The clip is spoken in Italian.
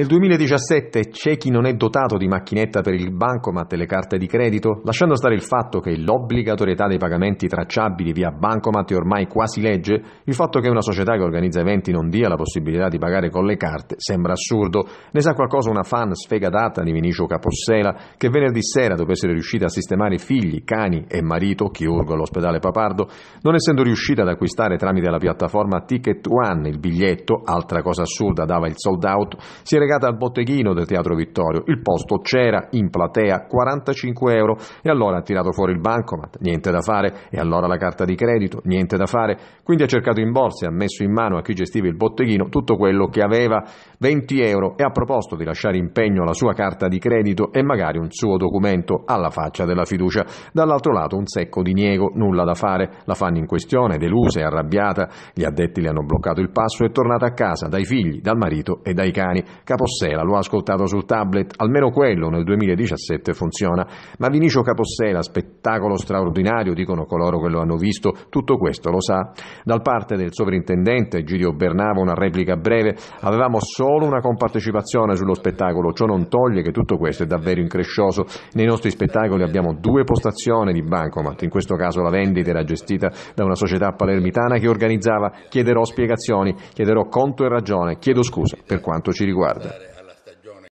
Nel 2017 c'è chi non è dotato di macchinetta per il bancomat e le carte di credito, lasciando stare il fatto che l'obbligatorietà dei pagamenti tracciabili via bancomat è ormai quasi legge, il fatto che una società che organizza eventi non dia la possibilità di pagare con le carte sembra assurdo. Ne sa qualcosa una fan sfegatata di Vinicio Capossela che venerdì sera, dopo essere riuscita a sistemare figli, cani e marito, chirurgo all'ospedale Papardo, non essendo riuscita ad acquistare tramite la piattaforma Ticket One il biglietto, altra cosa assurda, dava il sold out, si è collegata al botteghino del Teatro Vittorio. Il posto c'era in platea, 45 euro. E allora ha tirato fuori il bancomat, niente da fare. E allora la carta di credito, niente da fare. Quindi ha cercato in borsa e ha messo in mano a chi gestiva il botteghino tutto quello che aveva, 20 euro, e ha proposto di lasciare in pegno la sua carta di credito e magari un suo documento alla faccia della fiducia. Dall'altro lato un secco di niego, nulla da fare. La fanno in questione, delusa e arrabbiata. Gli addetti le hanno bloccato il passo e è tornata a casa dai figli, dal marito e dai cani. Capossela lo ha ascoltato sul tablet, almeno quello nel 2017 funziona. Ma Vinicio Capossela, spettacolo straordinario, dicono coloro che lo hanno visto, tutto questo lo sa. Dal parte del sovrintendente Giulio Bernavo una replica breve, avevamo solo una compartecipazione sullo spettacolo, ciò non toglie che tutto questo è davvero increscioso. Nei nostri spettacoli abbiamo due postazioni di bancomat, in questo caso la vendita era gestita da una società palermitana che organizzava chiederò spiegazioni, chiederò conto e ragione, chiedo scusa per quanto ci riguarda. nada.